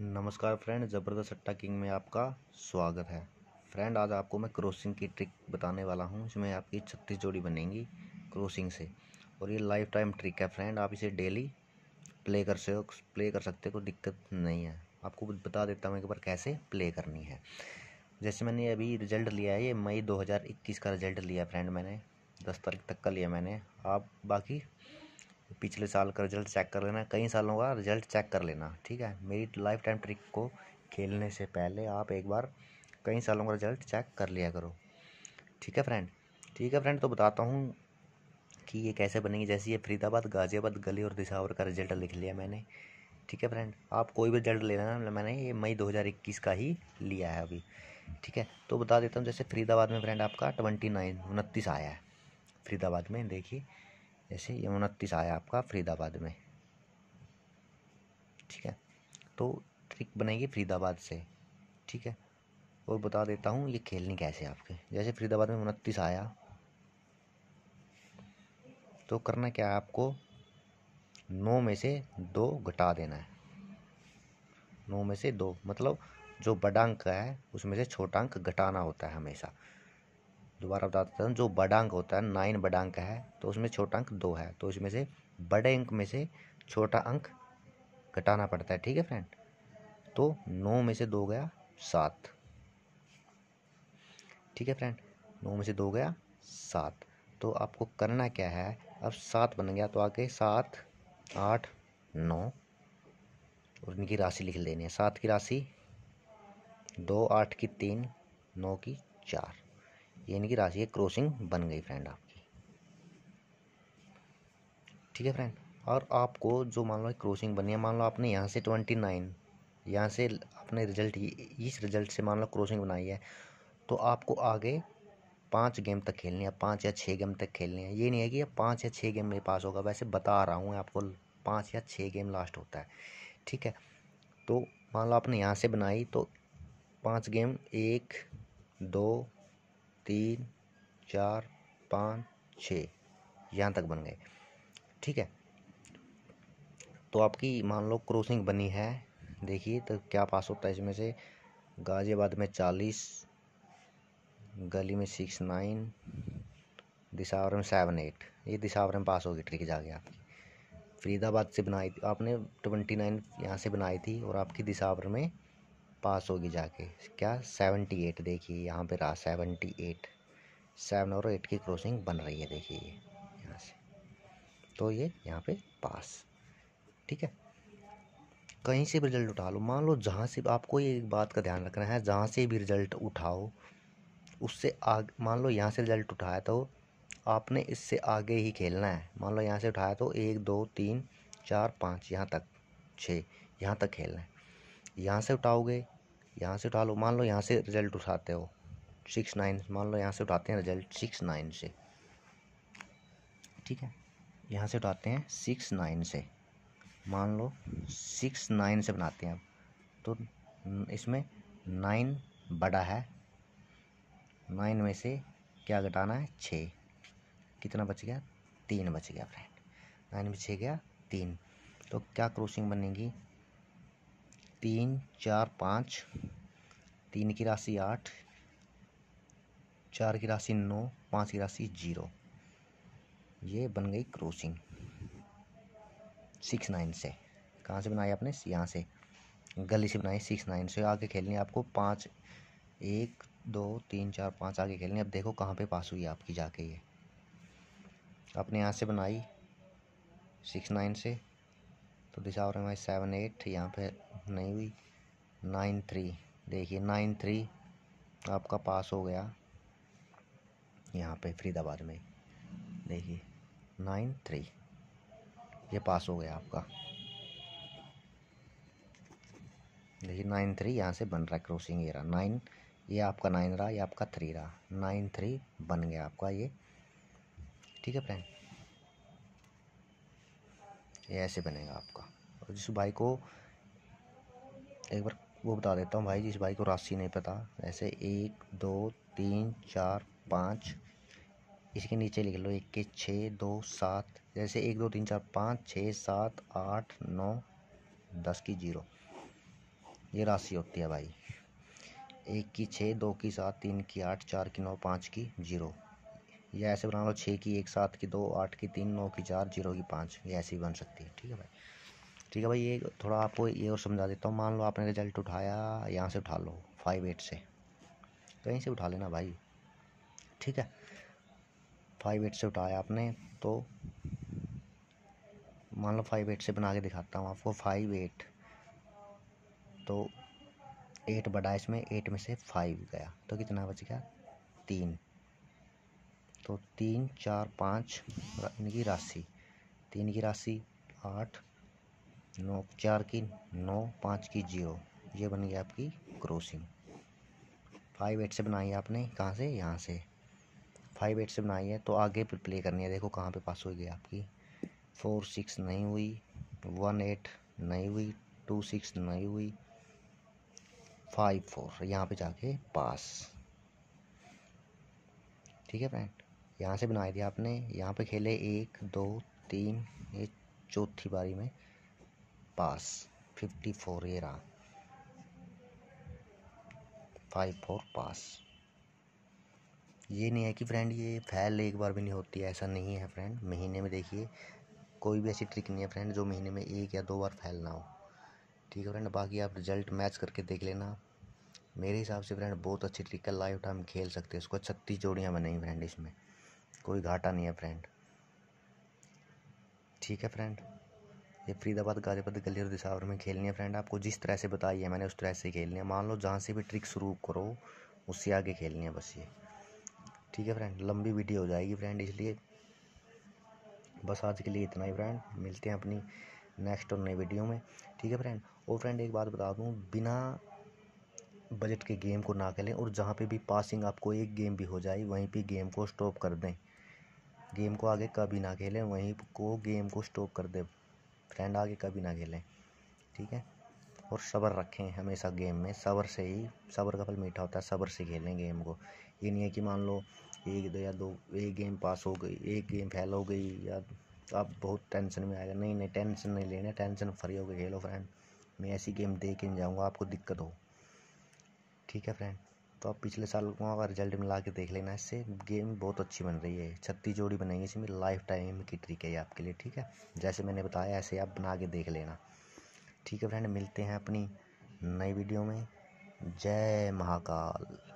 नमस्कार फ्रेंड ज़बरदस्त सट्टा किंग में आपका स्वागत है फ्रेंड आज आपको मैं क्रॉसिंग की ट्रिक बताने वाला हूँ इसमें आपकी छत्तीस जोड़ी बनेगी क्रॉसिंग से और ये लाइफ टाइम ट्रिक है फ्रेंड आप इसे डेली प्ले कर सको प्ले कर सकते कोई दिक्कत नहीं है आपको बता देता हूँ एक बार कैसे प्ले करनी है जैसे मैंने अभी रिजल्ट लिया है ये मई दो का रिजल्ट लिया फ्रेंड मैंने दस तारीख तक का लिया मैंने आप बाकी पिछले साल का रिज़ल्ट चेक कर लेना कई सालों का रिज़ल्ट चेक कर लेना ठीक है मेरी लाइफ टाइम ट्रिक को खेलने से पहले आप एक बार कई सालों का रिज़ल्ट चेक कर लिया करो ठीक है फ्रेंड ठीक है फ्रेंड तो बताता हूँ कि ये कैसे बनेंगे जैसे ये फरीदाबाद गाज़ियाबाद गली और दिशावर का रिज़ल्ट लिख लिया मैंने ठीक है फ्रेंड आप कोई भी रिजल्ट ले लेना मैंने ये मई 2021 का ही लिया है अभी ठीक है तो बता देता हूँ जैसे फरीदाबाद में फ्रेंड आपका ट्वेंटी नाइन उनतीस आया है फरीदाबाद में देखिए जैसे ये उनतीस आया आपका फरीदाबाद में ठीक है तो ट्रिक बनेगी फरीदाबाद से ठीक है और बता देता हूँ ये खेलनी कैसे आपके जैसे फरीदाबाद में उनतीस आया तो करना क्या है आपको नौ में से दो घटा देना है नौ में से दो मतलब जो बड़ा अंक है उसमें से छोटा अंक घटाना होता है हमेशा दोबारा बता देता हूँ जो बड़ा अंक होता है नाइन बड़ा अंक है तो उसमें छोटा अंक दो है तो इसमें से बड़े अंक में से छोटा अंक घटाना पड़ता है ठीक है फ्रेंड तो नौ में से दो गया सात ठीक है फ्रेंड नौ में से दो गया सात तो आपको करना क्या है अब सात बन गया तो आगे सात आठ नौ और इनकी राशि लिख लेनी है सात की राशि दो आठ की तीन नौ की चार यानी कि राशि है क्रॉसिंग बन गई फ्रेंड आपकी ठीक है फ्रेंड और आपको जो मान लो क्रॉसिंग बनी है मान लो आपने यहाँ से ट्वेंटी नाइन यहाँ से अपने रिजल्ट इस रिजल्ट से मान लो क्रॉसिंग बनाई है तो आपको आगे पाँच गेम तक खेलनी है पाँच या छः गेम तक खेलनी है ये नहीं है कि पाँच या छः गेम में पास होगा वैसे बता रहा हूँ आपको पाँच या छः गेम लास्ट होता है ठीक है तो मान लो आपने यहाँ से बनाई तो पाँच गेम एक दो तीन चार पाँच छः यहाँ तक बन गए ठीक है तो आपकी मान लो क्रॉसिंग बनी है देखिए तो क्या पास होता है इसमें से गाजियाबाद में चालीस गली में सिक्स नाइन दिशावर में सेवन एट ये दिशावर में पास होगी ट्रिक जाके आपकी फरीदाबाद से बनाई थी आपने ट्वेंटी नाइन यहाँ से बनाई थी और आपकी दिशावर में पास होगी जाके क्या सेवेंटी एट देखिए यहाँ पे रहा सेवेंटी एट सेवन और एट की क्रॉसिंग बन रही है देखिए ये यहाँ से तो ये यहाँ पे पास ठीक है कहीं से भी रिजल्ट उठा लो मान लो जहाँ से आपको ये एक बात का ध्यान रखना है जहाँ से भी रिजल्ट उठाओ उससे आग मान लो यहाँ से रिजल्ट उठाया तो आपने इससे आगे ही खेलना है मान लो यहाँ से उठाया तो एक दो तीन चार पाँच यहाँ तक छः यहाँ तक खेलना है यहाँ से उठाओगे यहाँ से उठा लो मान लो यहाँ से रिजल्ट उठाते हो सिक्स नाइन मान लो यहाँ से उठाते हैं रिजल्ट सिक्स नाइन से ठीक है यहाँ से उठाते हैं सिक्स नाइन से मान लो सिक्स नाइन से बनाते हैं अब तो इसमें नाइन बड़ा है नाइन में से क्या घटाना है छः कितना बच गया तीन बच गया फ्रेंड नाइन में छः गया तीन तो क्या क्रॉसिंग बनेगी तीन चार पाँच तीन की राशि आठ चार की राशि नौ पाँच की राशि जीरो ये बन गई क्रोसिंग सिक्स नाइन से कहाँ से बनाई आपने यहाँ से गली से बनाई सिक्स नाइन से आगे खेलनी आपको पाँच एक दो तीन चार पाँच आगे खेलनी अब देखो कहाँ पे पास हुई आपकी जाके ये आपने यहाँ से बनाई सिक्स नाइन से तो डिसावर एम आई सेवन एट यहाँ पे नहीं हुई नाइन थ्री देखिए नाइन थ्री आपका पास हो गया यहाँ पे फरीदाबाद में देखिए नाइन थ्री ये पास हो गया आपका देखिए नाइन थ्री यहाँ से बन रहा है क्रॉसिंग ये रहा नाइन ये आपका नाइन रहा ये आपका थ्री रहा नाइन थ्री बन गया आपका ये ठीक है फ्रेंड ये ऐसे बनेगा आपका और जिस भाई को एक बार वो बता देता हूँ भाई जिस भाई को राशि नहीं पता ऐसे एक दो तीन चार पाँच इसके नीचे लिख लो एक के छः दो सात जैसे एक दो तीन चार पाँच छः सात आठ नौ दस की जीरो ये राशि होती है भाई एक की छः दो की सात तीन की आठ चार की नौ पाँच की जीरो या ऐसे बना लो छः की एक सात की दो आठ की तीन नौ की चार जीरो की पाँच ये ऐसी बन सकती है ठीक है भाई ठीक है भाई ये थोड़ा आपको ये और समझा देता हूँ मान लो आपने रिजल्ट उठाया यहाँ से उठा लो फाइव एट से कहीं से उठा लेना भाई ठीक है फाइव एट से उठाया आपने तो मान लो फाइव एट से बना के दिखाता हूँ आपको फाइव एट तो एट बढ़ा इसमें एट में से फाइव गया तो कितना बच गया तीन तो तीन चार पाँच इनकी राशि तीन की राशि आठ नौ चार की नौ पाँच की जीरो ये बन गया आपकी क्रोसिंग फाइव एट से बनाई है आपने कहाँ से यहाँ से फाइव एट से बनाई है तो आगे प्ले करनी है देखो कहाँ पे पास हुई आपकी फोर सिक्स नहीं हुई वन एट नहीं हुई टू सिक्स नहीं हुई फाइव फोर यहाँ पे जाके पास ठीक है फ्रेंड यहाँ से बनाई थी आपने यहाँ पे खेले एक दो तीन ये चौथी बारी में पास फिफ्टी फोर ये रहा फाइव फोर पास ये नहीं है कि फ्रेंड ये फैल एक बार भी नहीं होती है ऐसा नहीं है फ्रेंड महीने में देखिए कोई भी ऐसी ट्रिक नहीं है फ्रेंड जो महीने में एक या दो बार फैल ना हो ठीक है फ्रेंड बाकी आप रिजल्ट मैच करके देख लेना मेरे हिसाब से फ्रेंड बहुत अच्छी ट्रिक है लाइव टाइम खेल सकते हैं उसको छत्तीस जोड़ियाँ बनेंगी फ्रेंड इसमें कोई घाटा नहीं है फ्रेंड ठीक है फ्रेंड ये फरीदाबाद गाजीपत गली और दिसावर में खेलनी है फ्रेंड आपको जिस तरह से बताई है मैंने उस तरह से खेलनी है मान लो जहाँ से भी ट्रिक शुरू करो उससे आगे खेलनी है बस ये ठीक है फ्रेंड लंबी वीडियो हो जाएगी फ्रेंड इसलिए बस आज के लिए इतना ही फ्रेंड मिलते हैं अपनी नेक्स्ट और नई वीडियो में ठीक है फ्रेंड और फ्रेंड एक बात बता दूँ बिना बजट के गेम को ना खेलें और जहाँ पे भी पासिंग आपको एक गेम भी हो जाए वहीं पे गेम को स्टॉप कर दें गेम को आगे कभी ना खेलें वहीं को गेम को स्टॉप कर दे फ्रेंड आगे कभी ना खेलें ठीक है और सब्र रखें हमेशा गेम में सब्र से ही सब्र का फल मीठा होता है सब्र से खेलें गेम को ये नहीं है कि मान लो एक दो या दो एक गेम पास हो गई एक गेम फैल हो गई या तो आप बहुत टेंशन में आएगा नहीं नहीं टेंशन नहीं लेना टेंशन फ्री होकर खेलो फ्रेंड मैं ऐसी गेम दे के नहीं जाऊँगा आपको दिक्कत हो ठीक है फ्रेंड तो आप पिछले साल का रिजल्ट मिला के देख लेना इससे गेम बहुत अच्छी बन रही है छत्तीस जोड़ी बनेंगे इसमें लाइफ टाइम की ट्रिक है आपके लिए ठीक है जैसे मैंने बताया ऐसे आप बना के देख लेना ठीक है फ्रेंड मिलते हैं अपनी नई वीडियो में जय महाकाल